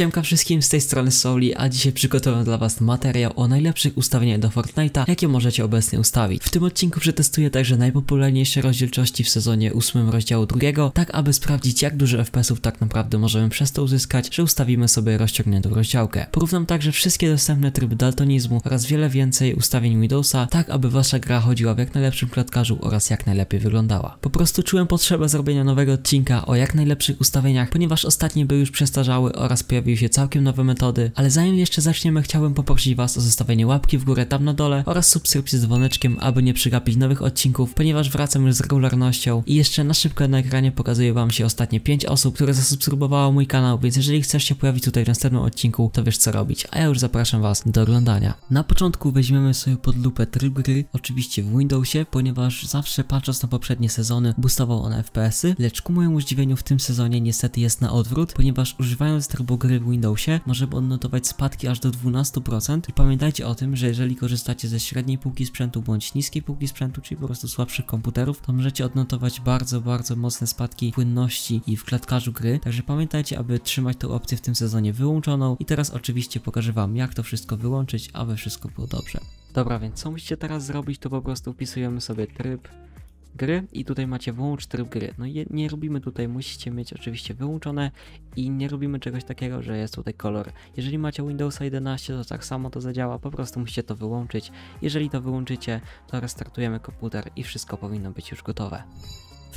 Siemka wszystkim z tej strony Soli, a dzisiaj przygotowałem dla was materiał o najlepszych ustawieniach do Fortnite'a, jakie możecie obecnie ustawić. W tym odcinku przetestuję także najpopularniejsze rozdzielczości w sezonie 8 rozdziału 2, tak aby sprawdzić jak dużo FPS-ów tak naprawdę możemy przez to uzyskać, że ustawimy sobie rozciągniętą rozdziałkę. Porównam także wszystkie dostępne tryby daltonizmu oraz wiele więcej ustawień Windowsa, tak aby wasza gra chodziła w jak najlepszym klatkarzu oraz jak najlepiej wyglądała. Po prostu czułem potrzebę zrobienia nowego odcinka o jak najlepszych ustawieniach, ponieważ ostatnie były już przestarzałe oraz pojawiły pojawiły się całkiem nowe metody, ale zanim jeszcze zaczniemy chciałbym poprosić was o zostawienie łapki w górę tam na dole oraz subskrypcji z dzwoneczkiem, aby nie przegapić nowych odcinków, ponieważ wracam już z regularnością i jeszcze na szybko na ekranie pokazuje wam się ostatnie 5 osób, które zasubskrybowało mój kanał, więc jeżeli chcesz się pojawić tutaj w następnym odcinku, to wiesz co robić, a ja już zapraszam was do oglądania. Na początku weźmiemy sobie pod lupę tryb gry, oczywiście w Windowsie, ponieważ zawsze patrząc na poprzednie sezony, boostował on FPS-y, lecz ku mojemu zdziwieniu w tym sezonie niestety jest na odwrót, ponieważ używając trybu gry gry w Windowsie możemy odnotować spadki aż do 12% i pamiętajcie o tym, że jeżeli korzystacie ze średniej półki sprzętu bądź niskiej półki sprzętu, czyli po prostu słabszych komputerów, to możecie odnotować bardzo, bardzo mocne spadki płynności i w klatkarzu gry, także pamiętajcie, aby trzymać tę opcję w tym sezonie wyłączoną i teraz oczywiście pokażę wam jak to wszystko wyłączyć, aby wszystko było dobrze. Dobra, więc co musicie teraz zrobić, to po prostu wpisujemy sobie tryb gry i tutaj macie wyłącz tryb gry. No i nie robimy tutaj, musicie mieć oczywiście wyłączone i nie robimy czegoś takiego, że jest tutaj kolor. Jeżeli macie Windows 11, to tak samo to zadziała, po prostu musicie to wyłączyć. Jeżeli to wyłączycie, to restartujemy komputer i wszystko powinno być już gotowe.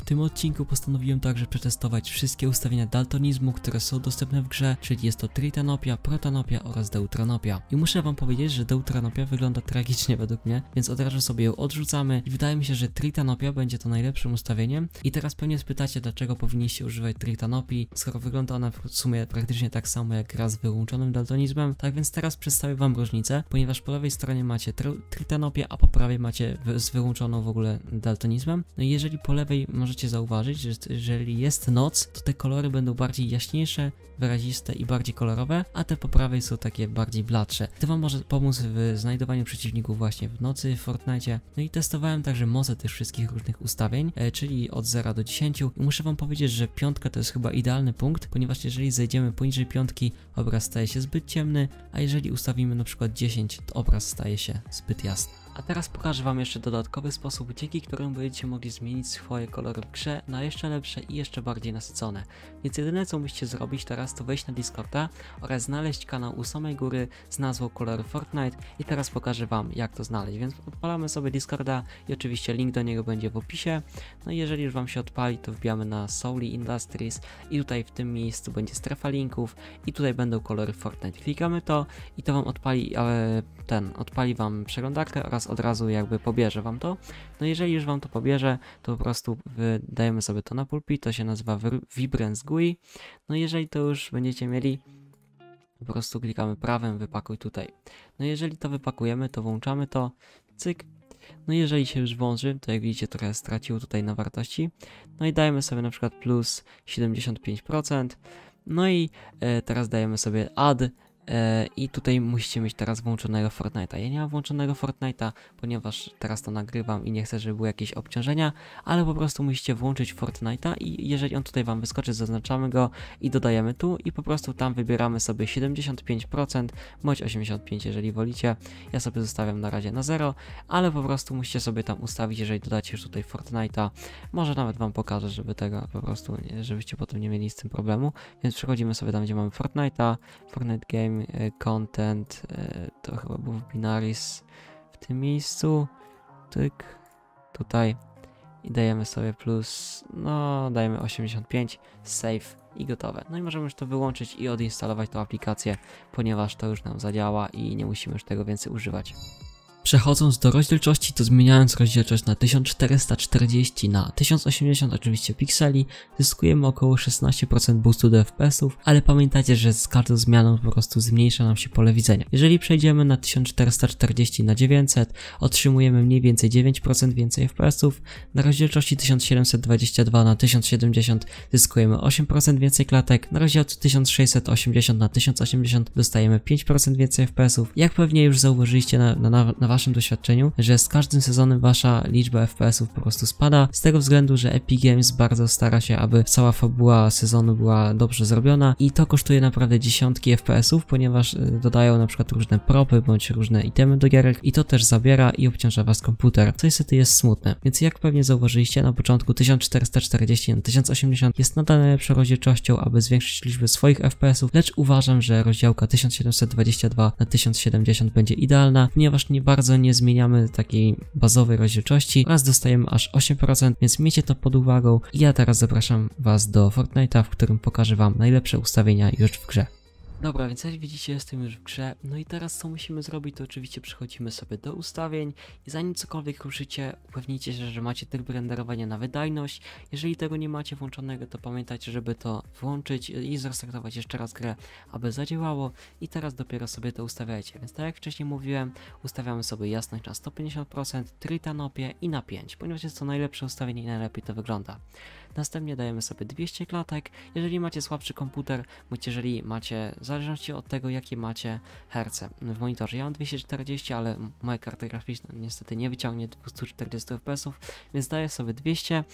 W tym odcinku postanowiłem także przetestować wszystkie ustawienia daltonizmu, które są dostępne w grze, czyli jest to tritanopia, protanopia oraz deutranopia. I muszę wam powiedzieć, że deutranopia wygląda tragicznie według mnie, więc od razu sobie ją odrzucamy i wydaje mi się, że tritanopia będzie to najlepszym ustawieniem. I teraz pewnie spytacie, dlaczego powinniście używać tritanopii, skoro wygląda ona w sumie praktycznie tak samo jak raz wyłączonym daltonizmem. Tak więc teraz przedstawię wam różnicę, ponieważ po lewej stronie macie tri tritanopię, a po prawej macie z wyłączoną w ogóle daltonizmem. No i jeżeli po lewej możecie możecie zauważyć, że jeżeli jest noc, to te kolory będą bardziej jaśniejsze, wyraziste i bardziej kolorowe, a te po prawej są takie bardziej bladsze. To wam może pomóc w znajdowaniu przeciwników właśnie w nocy w Fortnite. No i testowałem także moce tych wszystkich różnych ustawień, e, czyli od 0 do 10 i muszę wam powiedzieć, że piątka to jest chyba idealny punkt, ponieważ jeżeli zejdziemy poniżej piątki, obraz staje się zbyt ciemny, a jeżeli ustawimy na przykład 10, to obraz staje się zbyt jasny. A teraz pokażę wam jeszcze dodatkowy sposób, dzięki któremu będziecie mogli zmienić swoje kolory w grze na jeszcze lepsze i jeszcze bardziej nasycone. Więc jedyne co musicie zrobić teraz to wejść na Discorda oraz znaleźć kanał u samej góry z nazwą kolory Fortnite i teraz pokażę wam jak to znaleźć. Więc odpalamy sobie Discorda i oczywiście link do niego będzie w opisie. No i jeżeli już wam się odpali to wbijamy na Soli Industries i tutaj w tym miejscu będzie strefa linków i tutaj będą kolory Fortnite. Klikamy to i to wam odpali ale ten odpali wam przeglądarkę oraz od razu jakby pobierze wam to. No jeżeli już wam to pobierze, to po prostu dajemy sobie to na pulpit, to się nazywa Vibrance GUI. No jeżeli to już będziecie mieli, po prostu klikamy prawem, wypakuj tutaj. No jeżeli to wypakujemy, to włączamy to, cyk. No jeżeli się już włączy, to jak widzicie trochę stracił tutaj na wartości. No i dajemy sobie na przykład plus 75%. No i e, teraz dajemy sobie add E, I tutaj musicie mieć teraz włączonego Fortnite'a. Ja nie mam włączonego Fortnite'a, ponieważ teraz to nagrywam i nie chcę, żeby były jakieś obciążenia, ale po prostu musicie włączyć Fortnite'a i jeżeli on tutaj wam wyskoczy, zaznaczamy go i dodajemy tu i po prostu tam wybieramy sobie 75% bądź 85%, jeżeli wolicie. Ja sobie zostawiam na razie na 0, ale po prostu musicie sobie tam ustawić, jeżeli dodacie już tutaj Fortnite'a. Może nawet wam pokażę, żeby tego po prostu, żebyście potem nie mieli z tym problemu. Więc przechodzimy sobie tam, gdzie mamy Fortnite'a, Fortnite Game, E, content, e, to chyba był binaris w tym miejscu, tyk, tutaj i dajemy sobie plus, no dajemy 85, save i gotowe. No i możemy już to wyłączyć i odinstalować tą aplikację, ponieważ to już nam zadziała i nie musimy już tego więcej używać. Przechodząc do rozdzielczości, to zmieniając rozdzielczość na 1440 na 1080 oczywiście pikseli, zyskujemy około 16% boostu do FPS-ów, ale pamiętajcie, że z każdą zmianą po prostu zmniejsza nam się pole widzenia. Jeżeli przejdziemy na 1440 na 900, otrzymujemy mniej więcej 9% więcej FPS-ów, na rozdzielczości 1722 na 1070 zyskujemy 8% więcej klatek, na rozdzielczości 1680 na 1080 dostajemy 5% więcej FPS-ów. Jak pewnie już zauważyliście na, na, na waszym doświadczeniu, że z każdym sezonem wasza liczba FPS-ów po prostu spada, z tego względu, że Epic Games bardzo stara się, aby cała fabuła sezonu była dobrze zrobiona i to kosztuje naprawdę dziesiątki FPS-ów, ponieważ y, dodają na przykład różne propy bądź różne itemy do gierek i to też zabiera i obciąża was komputer, co niestety jest smutne. Więc jak pewnie zauważyliście, na początku 1440 na 1080 jest nadal najlepszą rozdzielczością, aby zwiększyć liczbę swoich FPS-ów, lecz uważam, że rozdziałka 1722 na 1070 będzie idealna, ponieważ nie bardzo bardzo nie zmieniamy takiej bazowej rozdzielczości oraz dostajemy aż 8%, więc miejcie to pod uwagą. I ja teraz zapraszam Was do Fortnite'a, w którym pokażę Wam najlepsze ustawienia już w grze. Dobra, więc jak widzicie jestem już w grze, no i teraz co musimy zrobić to oczywiście przechodzimy sobie do ustawień i zanim cokolwiek ruszycie upewnijcie się, że macie tryb renderowania na wydajność, jeżeli tego nie macie włączonego to pamiętajcie, żeby to włączyć i zrestartować jeszcze raz grę, aby zadziałało i teraz dopiero sobie to ustawiajcie, więc tak jak wcześniej mówiłem ustawiamy sobie jasność na 150%, tritanopię i na 5, ponieważ jest to najlepsze ustawienie i najlepiej to wygląda. Następnie dajemy sobie 200 klatek, jeżeli macie słabszy komputer, bądź jeżeli macie za zależności od tego, jakie macie herce w monitorze. Ja mam 240, ale moja karta graficzna niestety nie wyciągnie 240 fps, więc daję sobie 200,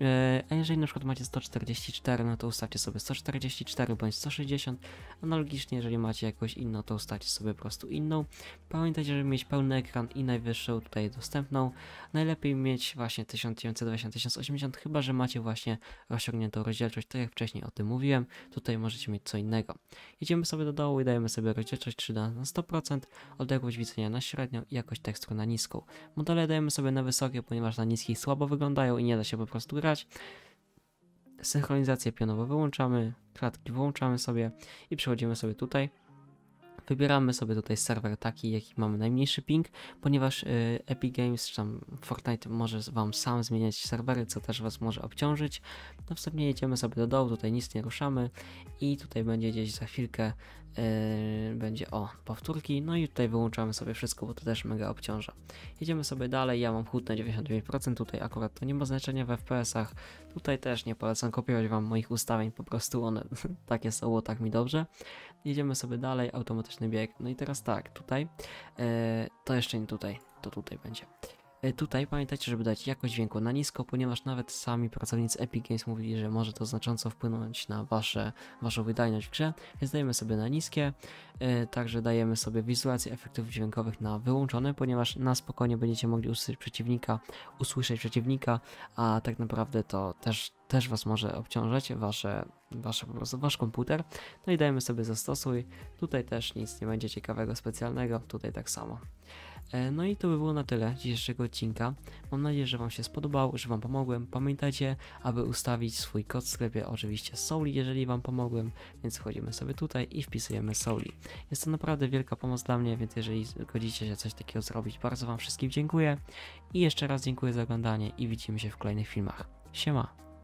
e, a jeżeli na przykład macie 144, no to ustawcie sobie 144 bądź 160, analogicznie jeżeli macie jakąś inną, to ustawcie sobie po prostu inną. Pamiętajcie, żeby mieć pełny ekran i najwyższą tutaj dostępną, najlepiej mieć właśnie 1920-1080, chyba że macie właśnie rozciągniętą rozdzielczość, tak jak wcześniej o tym mówiłem, tutaj możecie mieć co innego. Jedziemy Idziemy sobie do dołu i dajemy sobie rozdzielczość 3D na 100%, odległość widzenia na średnią i jakość tekstu na niską. Modele dajemy sobie na wysokie, ponieważ na niskich słabo wyglądają i nie da się po prostu grać. Synchronizację pionowo wyłączamy, klatki włączamy sobie i przechodzimy sobie tutaj Wybieramy sobie tutaj serwer taki, jaki mamy najmniejszy ping, ponieważ y, Epic Games czy tam Fortnite może Wam sam zmieniać serwery, co też Was może obciążyć. Następnie no jedziemy sobie do dołu, tutaj nic nie ruszamy i tutaj będzie gdzieś za chwilkę Yy, będzie o powtórki, no i tutaj wyłączamy sobie wszystko, bo to też mega obciąża. Jedziemy sobie dalej, ja mam hut na 99%, tutaj akurat to nie ma znaczenia w FPS-ach, tutaj też nie polecam kopiować wam moich ustawień, po prostu one takie są, tak mi dobrze. Jedziemy sobie dalej, automatyczny bieg, no i teraz tak, tutaj, yy, to jeszcze nie tutaj, to tutaj będzie. E, tutaj pamiętajcie, żeby dać jakość dźwięku na nisko, ponieważ nawet sami pracownicy Epic Games mówili, że może to znacząco wpłynąć na wasze, waszą wydajność w grze, więc dajemy sobie na niskie. E, także dajemy sobie wizualizację efektów dźwiękowych na wyłączone, ponieważ na spokojnie będziecie mogli usłyszeć przeciwnika, usłyszeć przeciwnika, a tak naprawdę to też też Was może obciążać, wasze, wasze po prostu, Wasz komputer. No i dajemy sobie zastosuj. Tutaj też nic nie będzie ciekawego, specjalnego, tutaj tak samo. E, no i to by było na tyle dzisiejszego odcinka. Mam nadzieję, że Wam się spodobał, że Wam pomogłem. Pamiętajcie, aby ustawić swój kod w sklepie, oczywiście Soli, jeżeli Wam pomogłem, więc wchodzimy sobie tutaj i wpisujemy Soli. Jest to naprawdę wielka pomoc dla mnie, więc jeżeli zgodzicie się coś takiego zrobić, bardzo Wam wszystkim dziękuję i jeszcze raz dziękuję za oglądanie i widzimy się w kolejnych filmach. Siema!